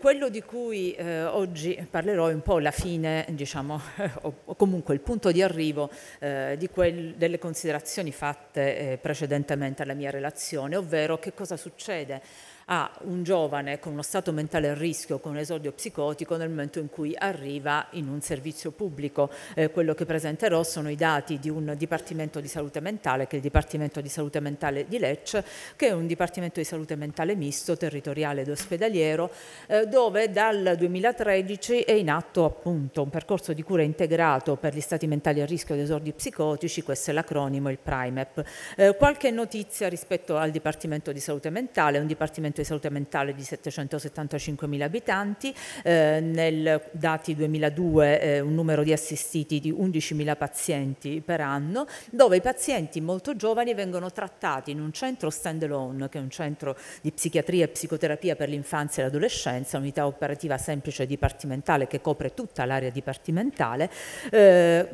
Quello di cui eh, oggi parlerò è un po' la fine, diciamo, o comunque il punto di arrivo eh, di quel, delle considerazioni fatte eh, precedentemente alla mia relazione, ovvero che cosa succede a un giovane con uno stato mentale a rischio, con un esordio psicotico nel momento in cui arriva in un servizio pubblico. Eh, quello che presenterò sono i dati di un Dipartimento di Salute Mentale, che è il Dipartimento di Salute Mentale di Lecce, che è un Dipartimento di Salute Mentale misto, territoriale ed ospedaliero, eh, dove dal 2013 è in atto appunto un percorso di cura integrato per gli stati mentali a rischio ed esordi psicotici, questo è l'acronimo, il PRIMEP. Eh, qualche notizia rispetto al Dipartimento di Salute Mentale, un Dipartimento di salute mentale di 775 mila abitanti, eh, nel dati 2002 eh, un numero di assistiti di 11 mila pazienti per anno, dove i pazienti molto giovani vengono trattati in un centro stand alone, che è un centro di psichiatria e psicoterapia per l'infanzia e l'adolescenza, unità operativa semplice dipartimentale che copre tutta l'area dipartimentale, eh,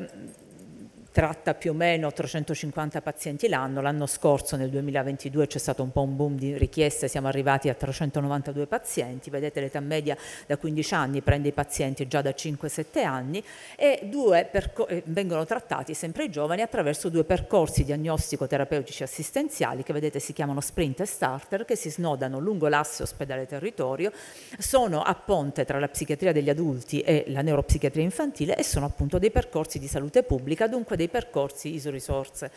tratta più o meno 350 pazienti l'anno, l'anno scorso nel 2022 c'è stato un po' un boom di richieste, siamo arrivati a 392 pazienti, vedete l'età media da 15 anni prende i pazienti già da 5-7 anni e due eh, vengono trattati sempre i giovani attraverso due percorsi diagnostico-terapeutici assistenziali che vedete si chiamano sprint e starter che si snodano lungo l'asse ospedale-territorio, sono a ponte tra la psichiatria degli adulti e la neuropsichiatria infantile e sono appunto dei percorsi di salute pubblica, dunque dei dei percorsi ISO-risorse.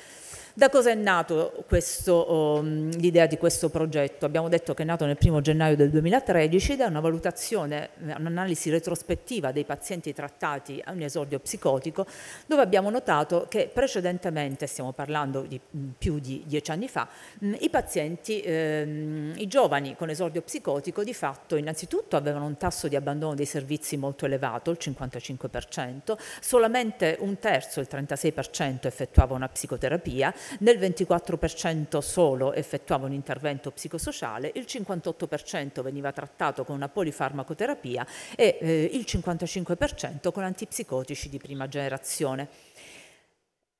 Da cosa è nato questo, um, l'idea di questo progetto? Abbiamo detto che è nato nel primo gennaio del 2013 da una valutazione, un'analisi retrospettiva dei pazienti trattati a un esordio psicotico, dove abbiamo notato che precedentemente, stiamo parlando di mm, più di dieci anni fa, mm, i pazienti, ehm, i giovani con esordio psicotico di fatto innanzitutto avevano un tasso di abbandono dei servizi molto elevato, il 55%, solamente un terzo, il 36%, 26% effettuava una psicoterapia, nel 24% solo effettuava un intervento psicosociale, il 58% veniva trattato con una polifarmacoterapia e eh, il 55% con antipsicotici di prima generazione.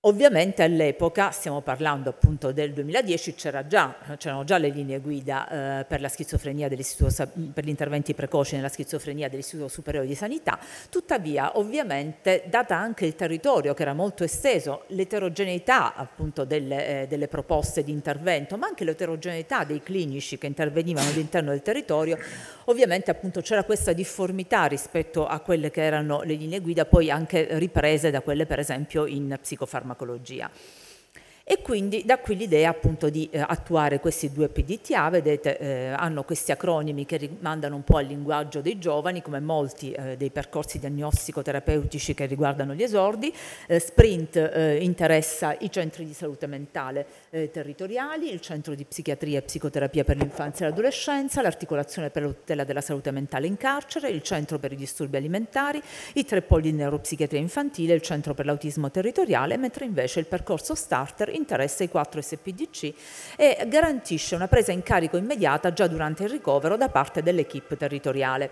Ovviamente all'epoca, stiamo parlando appunto del 2010, c'erano già, già le linee guida eh, per, per gli interventi precoci nella schizofrenia dell'Istituto Superiore di Sanità, tuttavia ovviamente data anche il territorio che era molto esteso, l'eterogeneità appunto delle, eh, delle, proposte di intervento, ma anche l'eterogeneità dei clinici che intervenivano all'interno del territorio, ovviamente appunto c'era questa difformità rispetto a quelle che erano le linee guida poi anche riprese da quelle per esempio in psicofarmacologia farmacologia. E quindi da qui l'idea appunto di eh, attuare questi due PDTA, vedete eh, hanno questi acronimi che rimandano un po' al linguaggio dei giovani come molti eh, dei percorsi diagnostico-terapeutici che riguardano gli esordi, eh, Sprint eh, interessa i centri di salute mentale eh, territoriali, il centro di psichiatria e psicoterapia per l'infanzia e l'adolescenza, l'articolazione per la tutela della salute mentale in carcere, il centro per i disturbi alimentari, i tre poli di neuropsichiatria infantile, il centro per l'autismo territoriale, mentre invece il percorso starter interessa Svizzera S4 SPDC e garantisce una presa in carico immediata già durante il ricovero da parte dell'equipe territoriale.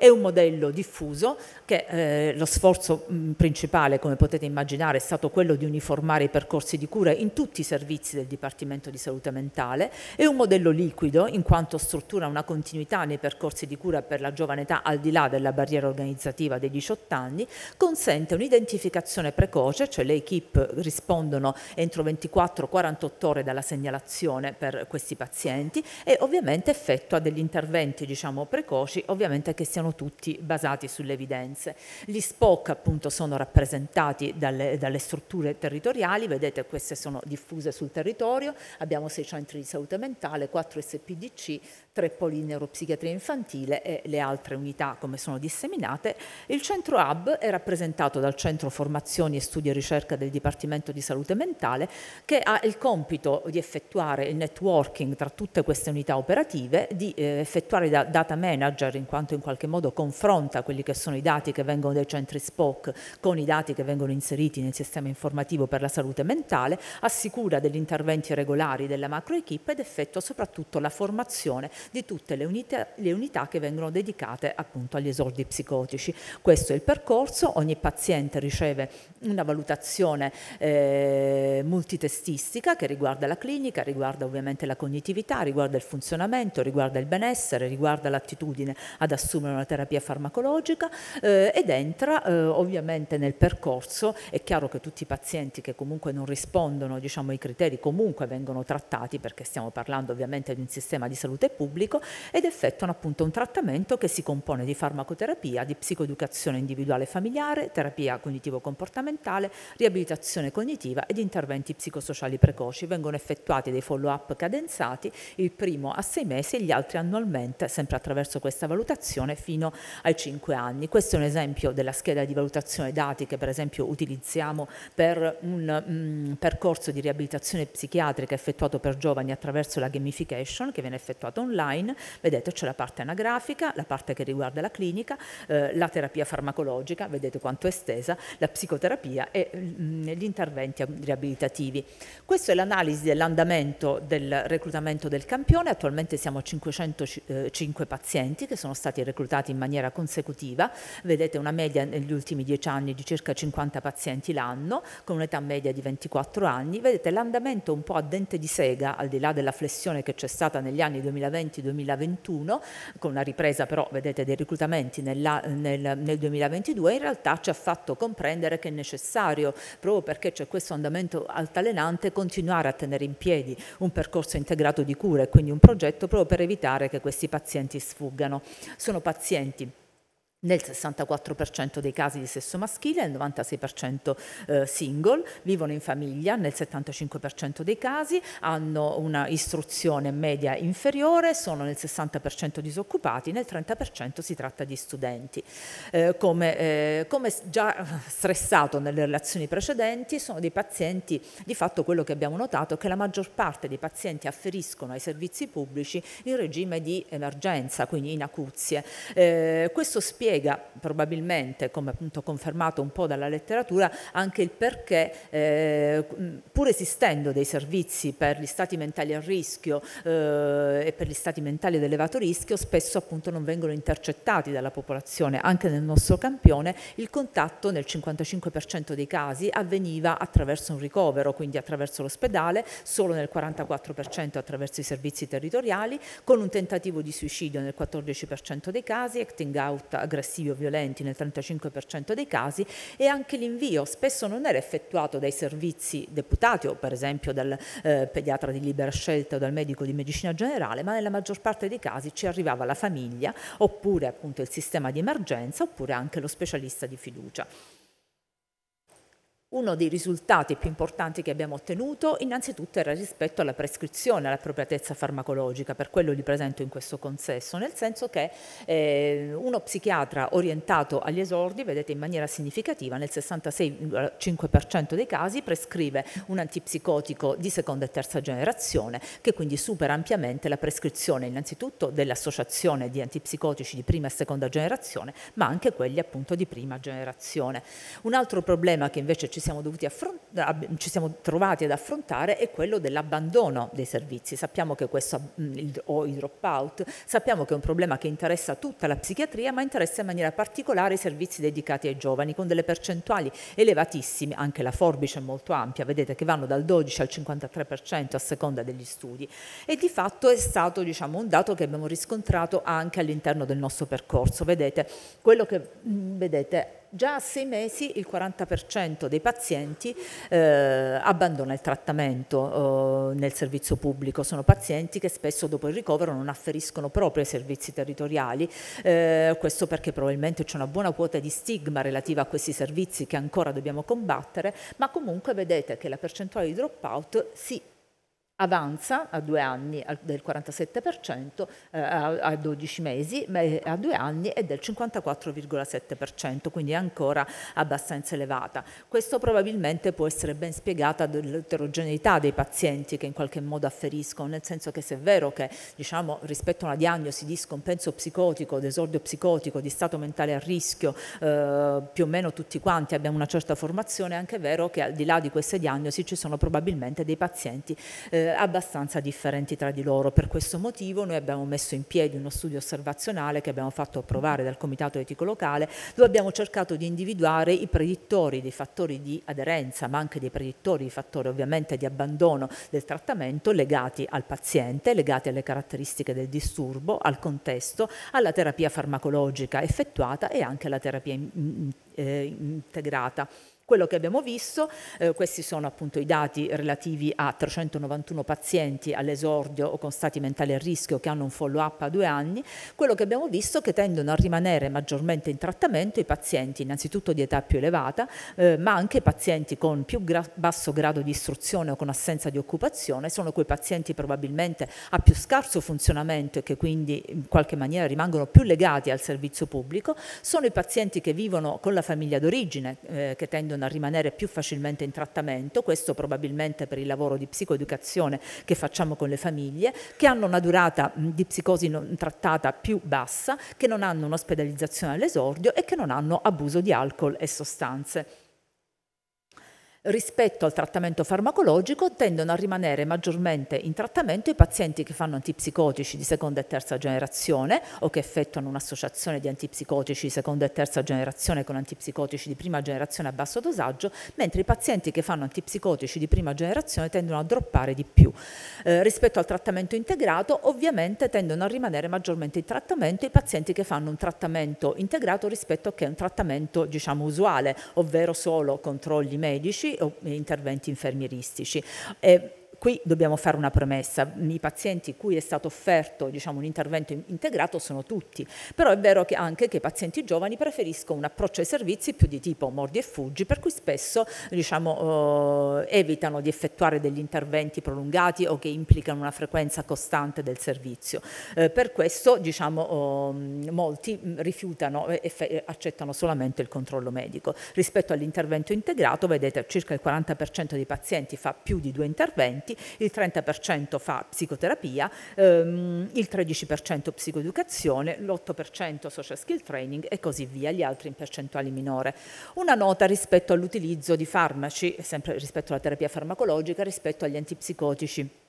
È un modello diffuso che eh, lo sforzo mh, mm, principale, come potete immaginare, è stato quello di uniformare i percorsi di cura in tutti i servizi del Dipartimento di Salute Mentale. È un modello liquido in quanto struttura una continuità nei percorsi di cura per la giovane età al di là della barriera organizzativa dei 18 anni, consente un'identificazione precoce, cioè le equip rispondono entro 24-48 ore dalla segnalazione per questi pazienti e ovviamente effettua degli interventi diciamo, precoci, ovviamente che siano sono tutti basati sulle evidenze. Gli SPOC appunto sono rappresentati dalle, dalle strutture territoriali, vedete queste sono diffuse sul territorio, abbiamo sei centri di salute mentale, quattro SPDC, tre poli neuropsichiatria infantile e le altre unità come sono disseminate. Il centro hub è rappresentato dal Centro Formazioni e Studi e Ricerca del Dipartimento di Salute Mentale che ha il compito di effettuare il networking tra tutte queste unità operative, di eh, effettuare da data manager in quanto in qualche modo modo confronta quelli che sono i dati che vengono dai centri SPOC con i dati che vengono inseriti nel sistema informativo per la salute mentale, assicura degli interventi regolari della macroequip ed effettua soprattutto la formazione di tutte le unità, le unità che vengono dedicate appunto agli esordi psicotici. Questo è il percorso, ogni paziente riceve una valutazione eh, multitestistica che riguarda la clinica, riguarda ovviamente la cognitività, riguarda il funzionamento, riguarda il benessere, riguarda l'attitudine ad assumere una terapia farmacologica eh, ed entra eh, ovviamente nel percorso, è chiaro che tutti i pazienti che comunque non rispondono diciamo, ai criteri comunque vengono trattati perché stiamo parlando ovviamente di un sistema di salute pubblico ed effettuano appunto un trattamento che si compone di farmacoterapia, di psicoeducazione individuale e familiare, terapia cognitivo-comportamentale, riabilitazione cognitiva ed interventi psicosociali precoci. Vengono effettuati dei follow-up cadenzati, il primo a sei mesi e gli altri annualmente, sempre attraverso questa valutazione, fino fino ai 5 anni. Questo è un esempio della scheda di valutazione dati che per esempio utilizziamo per un mh, mm, percorso di riabilitazione psichiatrica effettuato per giovani attraverso la gamification che viene effettuata online. Vedete c'è la parte anagrafica, la parte che riguarda la clinica, eh, la terapia farmacologica, vedete quanto è estesa, la psicoterapia e mh, mm, gli interventi riabilitativi. Questa è l'analisi dell'andamento del reclutamento del campione, attualmente siamo a 505 eh, pazienti che sono stati reclutati realizzati in maniera consecutiva, vedete una media negli ultimi dieci anni di circa 50 pazienti l'anno, con un'età media di 24 anni, vedete l'andamento un po' a dente di sega, al di là della flessione che c'è stata negli anni 2020-2021, con una ripresa però vedete dei reclutamenti nella, nel, nel 2022, in realtà ci ha fatto comprendere che è necessario, proprio perché c'è questo andamento altalenante, continuare a tenere in piedi un percorso integrato di cura e quindi un progetto proprio per evitare che questi pazienti sfuggano. Sono pazienti pazienti nel 64% dei casi di sesso maschile, nel 96% eh, single, vivono in famiglia nel 75% dei casi, hanno una istruzione media inferiore, sono nel 60% disoccupati, nel 30% si tratta di studenti. Eh, come, eh, come, già stressato nelle relazioni precedenti, sono dei pazienti, di fatto quello che abbiamo notato è che la maggior parte dei pazienti afferiscono ai servizi pubblici in regime di emergenza, quindi in acuzie. Eh, questo spiega spiega probabilmente, come appunto confermato un po' dalla letteratura, anche il perché, eh, pur esistendo dei servizi per gli stati mentali a rischio eh, e per gli stati mentali ad elevato rischio, spesso appunto non vengono intercettati dalla popolazione. Anche nel nostro campione il contatto nel 55% dei casi avveniva attraverso un ricovero, quindi attraverso l'ospedale, solo nel 44% attraverso i servizi territoriali, con un tentativo di suicidio nel 14% dei casi, acting out aggressivo aggressivi o violenti nel 35% dei casi e anche l'invio spesso non era effettuato dai servizi deputati o per esempio dal eh, pediatra di libera scelta o dal medico di medicina generale, ma nella maggior parte dei casi ci arrivava la famiglia oppure appunto il sistema di emergenza oppure anche lo specialista di fiducia. Uno dei risultati più importanti che abbiamo ottenuto innanzitutto era rispetto alla prescrizione, all'appropriatezza farmacologica, per quello li presento in questo consesso, nel senso che eh, uno psichiatra orientato agli esordi, vedete in maniera significativa, nel 66,5% dei casi prescrive un antipsicotico di seconda e terza generazione, che quindi supera ampiamente la prescrizione innanzitutto dell'associazione di antipsicotici di prima e seconda generazione, ma anche quelli appunto di prima generazione. Un altro problema che invece ci ci siamo, affront- ci siamo trovati ad affrontare è quello dell'abbandono dei servizi. Sappiamo che questo, mm, o i dropout, sappiamo che è un problema che interessa tutta la psichiatria, ma interessa in maniera particolare i servizi dedicati ai giovani, con delle percentuali elevatissime, anche la forbice è molto ampia, vedete che vanno dal 12 al 53% a seconda degli studi. E di fatto è stato diciamo, un dato che abbiamo riscontrato anche all'interno del nostro percorso. Vedete, quello che mm, vedete Già a sei mesi il 40% dei pazienti eh, abbandona il trattamento eh, nel servizio pubblico, sono pazienti che spesso dopo il ricovero non afferiscono proprio ai servizi territoriali, eh, questo perché probabilmente c'è una buona quota di stigma relativa a questi servizi che ancora dobbiamo combattere, ma comunque vedete che la percentuale di dropout si avanza a due anni del 47% eh, a 12 mesi, a due anni è del 54,7%, quindi è ancora abbastanza elevata. Questo probabilmente può essere ben spiegata dall'eterogeneità dei pazienti che in qualche modo afferiscono, nel senso che se è vero che diciamo, rispetto a una diagnosi di scompenso psicotico, desordio psicotico, di stato mentale a rischio, eh, più o meno tutti quanti abbiamo una certa formazione, è anche vero che al di là di queste diagnosi ci sono probabilmente dei pazienti eh, abbastanza differenti tra di loro. Per questo motivo noi abbiamo messo in piedi uno studio osservazionale che abbiamo fatto approvare dal Comitato Etico Locale, dove abbiamo cercato di individuare i predittori dei fattori di aderenza, ma anche dei predittori di fattori ovviamente di abbandono del trattamento legati al paziente, legati alle caratteristiche del disturbo, al contesto, alla terapia farmacologica effettuata e anche alla terapia in, in, eh, integrata. Quello che abbiamo visto, eh, questi sono appunto i dati relativi a 391 pazienti all'esordio o con stati mentali a rischio che hanno un follow up a due anni, quello che abbiamo visto è che tendono a rimanere maggiormente in trattamento i pazienti innanzitutto di età più elevata, eh, ma anche i pazienti con più gra basso grado di istruzione o con assenza di occupazione, sono quei pazienti probabilmente a più scarso funzionamento e che quindi in qualche maniera rimangono più legati al servizio pubblico, sono i pazienti che vivono con la famiglia d'origine, eh, che tendono a rimanere più facilmente in trattamento, questo probabilmente per il lavoro di psicoeducazione che facciamo con le famiglie, che hanno una durata di psicosi non trattata più bassa, che non hanno un'ospedalizzazione all'esordio e che non hanno abuso di alcol e sostanze rispetto al trattamento farmacologico tendono a rimanere maggiormente in trattamento i pazienti che fanno antipsicotici di seconda e terza generazione o che effettuano un'associazione di antipsicotici di seconda e terza generazione con antipsicotici di prima generazione a basso dosaggio, mentre i pazienti che fanno antipsicotici di prima generazione tendono a droppare di più. Eh, rispetto al trattamento integrato ovviamente tendono a rimanere maggiormente in trattamento i pazienti che fanno un trattamento integrato rispetto a che è un trattamento diciamo usuale, ovvero solo controlli medici o eh, interventi infermieristici. Eh, qui dobbiamo fare una premessa, i pazienti cui è stato offerto diciamo, un intervento integrato sono tutti, però è vero che anche che i pazienti giovani preferiscono un approccio ai servizi più di tipo mordi e fuggi, per cui spesso diciamo, eh, evitano di effettuare degli interventi prolungati o che implicano una frequenza costante del servizio. Eh, per questo diciamo, oh, molti mm, rifiutano e accettano solamente il controllo medico. Rispetto all'intervento integrato, vedete, circa il 40% dei pazienti fa più di due interventi, studenti, il 30% fa psicoterapia, ehm, il 13% psicoeducazione, l'8% social skill training e così via, gli altri in percentuali minore. Una nota rispetto all'utilizzo di farmaci, sempre rispetto alla terapia farmacologica, rispetto agli antipsicotici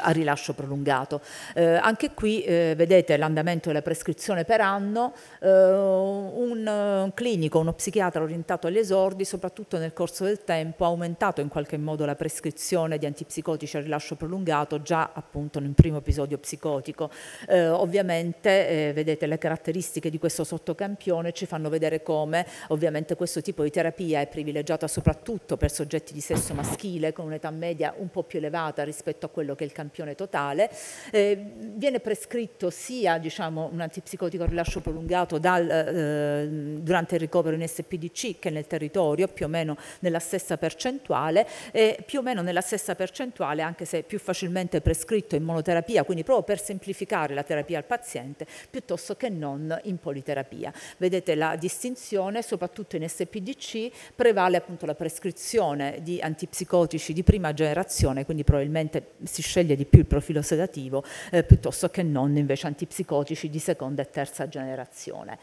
a rilascio prolungato. Eh, anche qui eh, vedete l'andamento della prescrizione per anno, eh, un, eh, un, clinico, uno psichiatra orientato agli esordi, soprattutto nel corso del tempo, ha aumentato in qualche modo la prescrizione di antipsicotici a rilascio prolungato già appunto nel primo episodio psicotico. Eh, ovviamente eh, vedete le caratteristiche di questo sottocampione ci fanno vedere come ovviamente questo tipo di terapia è privilegiata soprattutto per soggetti di sesso maschile con un'età media un po' più elevata rispetto a quello che è il campione totale, eh, viene prescritto sia diciamo, un antipsicotico a rilascio prolungato dal, eh, durante il ricovero in SPDC che nel territorio, più o meno nella stessa percentuale, e più o meno nella stessa percentuale anche se più facilmente prescritto in monoterapia, quindi proprio per semplificare la terapia al paziente, piuttosto che non in politerapia. Vedete la distinzione, soprattutto in SPDC, prevale appunto la prescrizione di antipsicotici di prima generazione, quindi probabilmente si sceglie sceglie di più il profilo sedativo eh, piuttosto che non invece antipsicotici di seconda e terza generazione.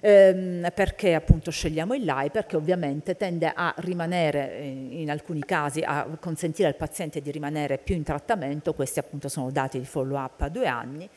Ehm, perché appunto scegliamo il LAI? Perché ovviamente tende a rimanere, eh, in alcuni casi, a consentire al paziente di rimanere più in trattamento, questi appunto sono dati di follow up a due anni,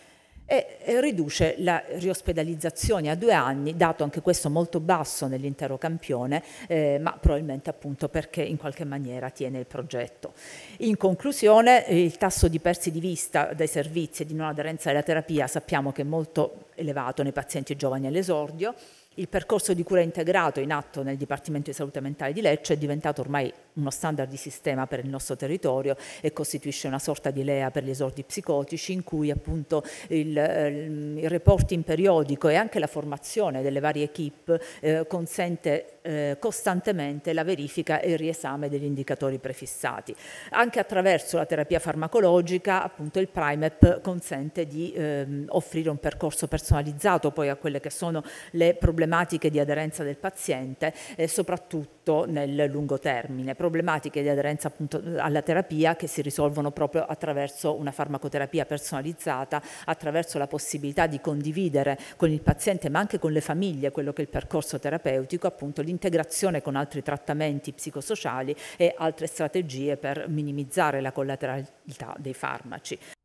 e riduce la riospedalizzazione a due anni, dato anche questo molto basso nell'intero campione, eh, ma probabilmente appunto perché in qualche maniera tiene il progetto. In conclusione, il tasso di persi di vista dai servizi e di non aderenza alla terapia sappiamo che è molto elevato nei pazienti giovani all'esordio. Il percorso di cura integrato in atto nel Dipartimento di Salute Mentale di Lecce è diventato ormai uno standard di sistema per il nostro territorio e costituisce una sorta di lea per gli esordi psicotici in cui appunto il, ehm, il reporting periodico e anche la formazione delle varie equip eh, consente eh, costantemente la verifica e il riesame degli indicatori prefissati. Anche attraverso la terapia farmacologica appunto il PRIMEP consente di ehm, offrire un percorso personalizzato poi a quelle che sono le problematiche di aderenza del paziente e eh, soprattutto impatto nel lungo termine, problematiche di aderenza alla terapia che si risolvono proprio attraverso una farmacoterapia personalizzata, attraverso la possibilità di condividere con il paziente ma anche con le famiglie quello che è il percorso terapeutico, appunto l'integrazione con altri trattamenti psicosociali e altre strategie per minimizzare la collateralità dei farmaci.